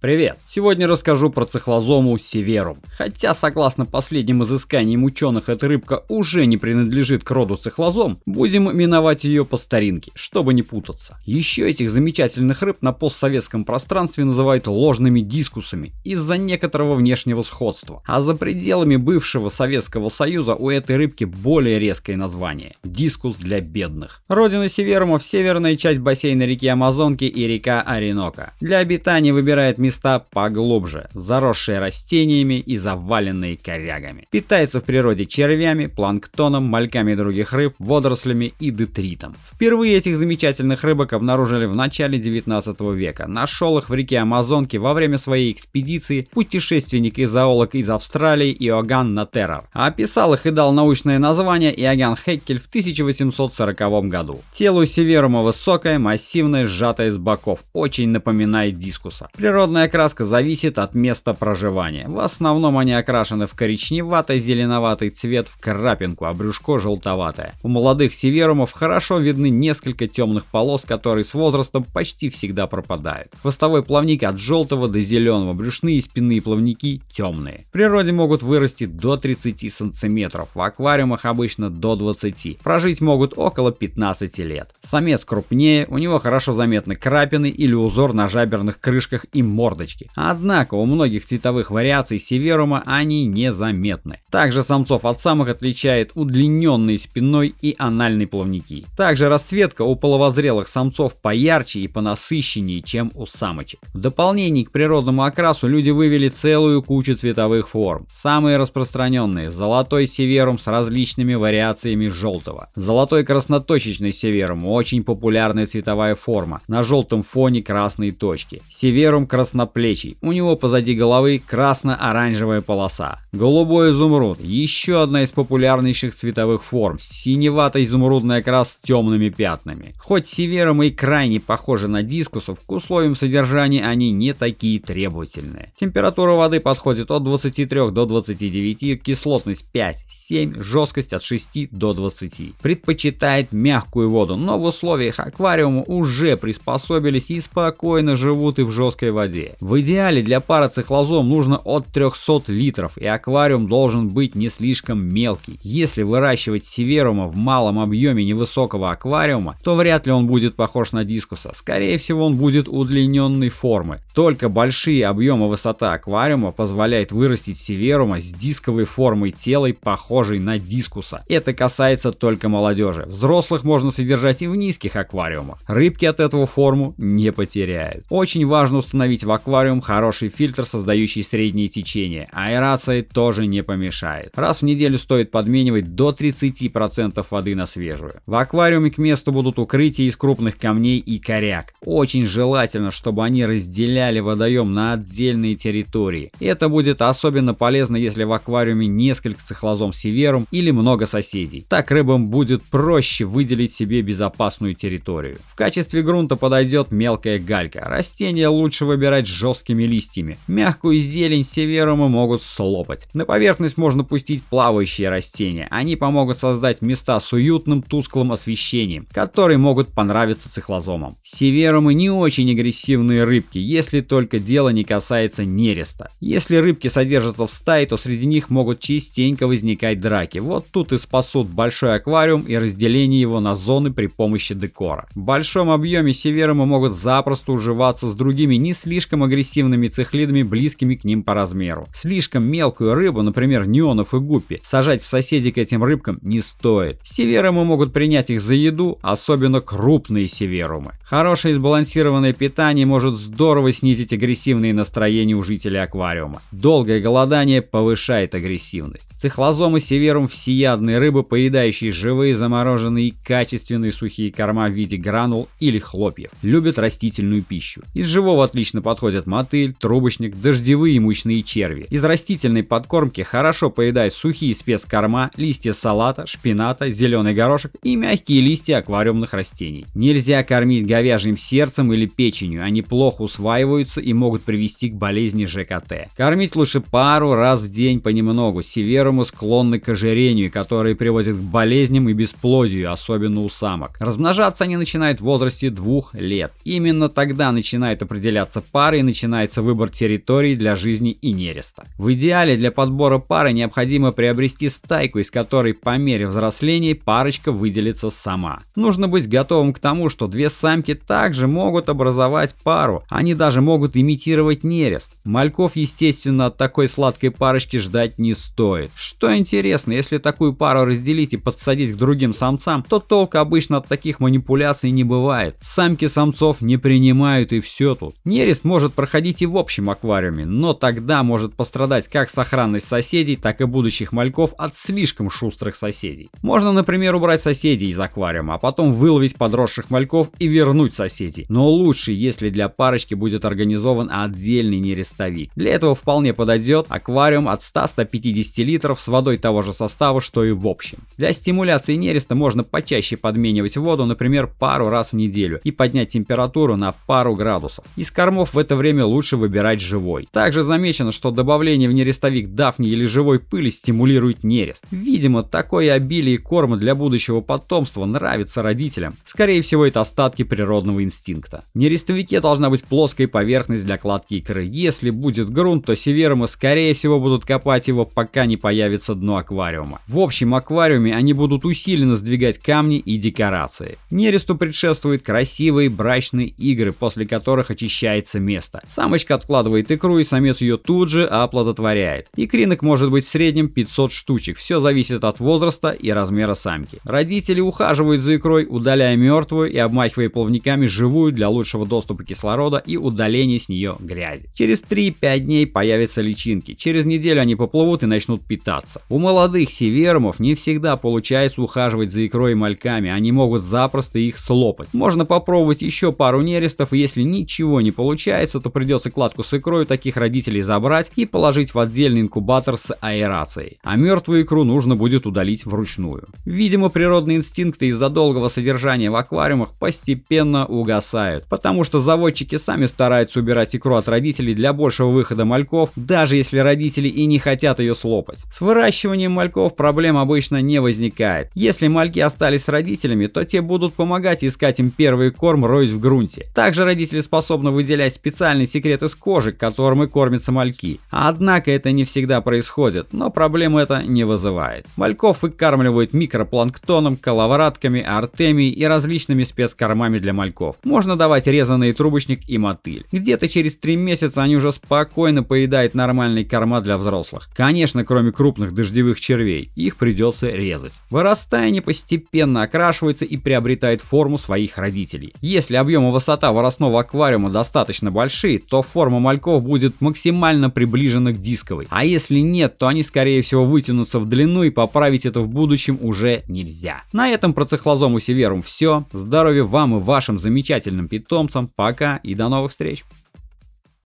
Привет! Сегодня расскажу про цихлозому северум. Хотя, согласно последним изысканиям ученых, эта рыбка уже не принадлежит к роду цихлозом, будем именовать ее по старинке, чтобы не путаться. Еще этих замечательных рыб на постсоветском пространстве называют ложными дискусами из-за некоторого внешнего сходства. А за пределами бывшего Советского Союза у этой рыбки более резкое название – дискус для бедных. Родина северумов – северная часть бассейна реки Амазонки и река Оренока. Для обитания выбирает место места поглубже, заросшие растениями и заваленные корягами. Питается в природе червями, планктоном, мальками других рыб, водорослями и детритом. Впервые этих замечательных рыбок обнаружили в начале 19 века. Нашел их в реке Амазонки во время своей экспедиции путешественник и зоолог из Австралии Иоганн Натеррер. Описал их и дал научное название Иоганн Хеккель в 1840 году. Тело северума высокое, массивное, сжатое с боков, очень напоминает дискуса. Природная Красная краска зависит от места проживания. В основном они окрашены в коричневато-зеленоватый цвет в крапинку, а брюшко желтоватое. У молодых северумов хорошо видны несколько темных полос, которые с возрастом почти всегда пропадают. Хвостовой плавник от желтого до зеленого, брюшные и спинные плавники темные. В природе могут вырасти до 30 сантиметров, в аквариумах обычно до 20. Прожить могут около 15 лет. Самец крупнее, у него хорошо заметны крапины или узор на жаберных крышках и морд мордочки. Однако у многих цветовых вариаций северума они незаметны. Также самцов от самых отличает удлиненные спиной и анальный плавники. Также расцветка у половозрелых самцов поярче и понасыщеннее, чем у самочек. В дополнение к природному окрасу люди вывели целую кучу цветовых форм. Самые распространенные – золотой северум с различными вариациями желтого. Золотой красноточечный северум – очень популярная цветовая форма. На желтом фоне красные точки. Северум красно красноплечий. У него позади головы красно-оранжевая полоса. Голубой изумруд – еще одна из популярнейших цветовых форм. Синевато-изумрудная окрас с темными пятнами. Хоть севером и крайне похожи на дискусов, к условиям содержания они не такие требовательные. Температура воды подходит от 23 до 29, кислотность 5-7, жесткость от 6 до 20. Предпочитает мягкую воду, но в условиях аквариума уже приспособились и спокойно живут и в жесткой воде условие. В идеале для пары цихлозом нужно от 300 литров и аквариум должен быть не слишком мелкий. Если выращивать северума в малом объеме невысокого аквариума, то вряд ли он будет похож на дискуса. Скорее всего он будет удлиненной формы. Только большие объемы высота аквариума позволяет вырастить северума с дисковой формой тела, похожей на дискуса. Это касается только молодежи. Взрослых можно содержать и в низких аквариумах. Рыбки от этого форму не потеряют. Очень важно установить в в аквариум хороший фильтр, создающий средние течения. Аэрации тоже не помешает. Раз в неделю стоит подменивать до 30% воды на свежую. В аквариуме к месту будут укрытия из крупных камней и коряк. Очень желательно, чтобы они разделяли водоем на отдельные территории. Это будет особенно полезно, если в аквариуме несколько цехлозом северум или много соседей. Так рыбам будет проще выделить себе безопасную территорию. В качестве грунта подойдет мелкая галька. Растения лучше выбирать обрезать жесткими листьями. Мягкую зелень северумы могут слопать. На поверхность можно пустить плавающие растения. Они помогут создать места с уютным тусклым освещением, которые могут понравиться цихлозомам. Северумы не очень агрессивные рыбки, если только дело не касается нереста. Если рыбки содержатся в стае, то среди них могут частенько возникать драки. Вот тут и спасут большой аквариум и разделение его на зоны при помощи декора. В большом объеме северумы могут запросто уживаться с другими не слишком слишком агрессивными цихлидами, близкими к ним по размеру. Слишком мелкую рыбу, например, неонов и гуппи, сажать в соседи к этим рыбкам не стоит. Северумы могут принять их за еду, особенно крупные северумы. Хорошее сбалансированное питание может здорово снизить агрессивные настроения у жителей аквариума. Долгое голодание повышает агрессивность. Цихлозомы северум всеядные рыбы, поедающие живые, замороженные и качественные сухие корма в виде гранул или хлопьев. Любят растительную пищу. Из живого отлично подходит подходят мотыль, трубочник, дождевые и мучные черви. Из растительной подкормки хорошо поедают сухие спецкорма, листья салата, шпината, зеленый горошек и мягкие листья аквариумных растений. Нельзя кормить говяжьим сердцем или печенью, они плохо усваиваются и могут привести к болезни ЖКТ. Кормить лучше пару раз в день понемногу, северумы склонны к ожирению, которые приводят к болезням и бесплодию, особенно у самок. Размножаться они начинают в возрасте двух лет. Именно тогда начинает определяться пара парой начинается выбор территорий для жизни и нереста. В идеале для подбора пары необходимо приобрести стайку, из которой по мере взросления парочка выделится сама. Нужно быть готовым к тому, что две самки также могут образовать пару, они даже могут имитировать нерест. Мальков, естественно, от такой сладкой парочки ждать не стоит. Что интересно, если такую пару разделить и подсадить к другим самцам, то толк обычно от таких манипуляций не бывает. Самки самцов не принимают и все тут. Нерест может может проходить и в общем аквариуме, но тогда может пострадать как сохранность соседей, так и будущих мальков от слишком шустрых соседей. Можно, например, убрать соседей из аквариума, а потом выловить подросших мальков и вернуть соседей. Но лучше, если для парочки будет организован отдельный нерестовик. Для этого вполне подойдет аквариум от 100-150 литров с водой того же состава, что и в общем. Для стимуляции нереста можно почаще подменивать воду, например, пару раз в неделю и поднять температуру на пару градусов. Из кормов в этом это время лучше выбирать живой. Также замечено, что добавление в нерестовик дафни или живой пыли стимулирует нерест. Видимо, такое обилие корма для будущего потомства нравится родителям. Скорее всего, это остатки природного инстинкта. В нерестовике должна быть плоская поверхность для кладки икры. Если будет грунт, то северомы скорее всего будут копать его, пока не появится дно аквариума. В общем аквариуме они будут усиленно сдвигать камни и декорации. Нересту предшествуют красивые брачные игры, после которых очищается место места. Самочка откладывает икру и самец ее тут же оплодотворяет. Икринок может быть в среднем 500 штучек, все зависит от возраста и размера самки. Родители ухаживают за икрой, удаляя мертвую и обмахивая плавниками живую для лучшего доступа кислорода и удаления с нее грязи. Через 3-5 дней появятся личинки, через неделю они поплывут и начнут питаться. У молодых севермов не всегда получается ухаживать за икрой и мальками, они могут запросто их слопать. Можно попробовать еще пару нерестов если ничего не получается, яйца, то придется кладку с икрой таких родителей забрать и положить в отдельный инкубатор с аэрацией, а мертвую икру нужно будет удалить вручную. Видимо, природные инстинкты из-за долгого содержания в аквариумах постепенно угасают, потому что заводчики сами стараются убирать икру от родителей для большего выхода мальков, даже если родители и не хотят ее слопать. С выращиванием мальков проблем обычно не возникает. Если мальки остались с родителями, то те будут помогать искать им первый корм роясь в грунте. Также родители способны выделять специальные специальный секрет из кожи, которым и кормятся мальки. Однако это не всегда происходит, но проблему это не вызывает. Мальков выкармливают микропланктоном, коловратками, артемией и различными спецкормами для мальков. Можно давать резанный трубочник и мотыль. Где-то через 3 месяца они уже спокойно поедают нормальные корма для взрослых. Конечно, кроме крупных дождевых червей, их придется резать. Вырастая, они постепенно окрашиваются и приобретают форму своих родителей. Если объем и высота возрастного аквариума достаточно большие большие, то форма мальков будет максимально приближена к дисковой. А если нет, то они скорее всего вытянутся в длину и поправить это в будущем уже нельзя. На этом про цихлозому северум все. Здоровья вам и вашим замечательным питомцам. Пока и до новых встреч.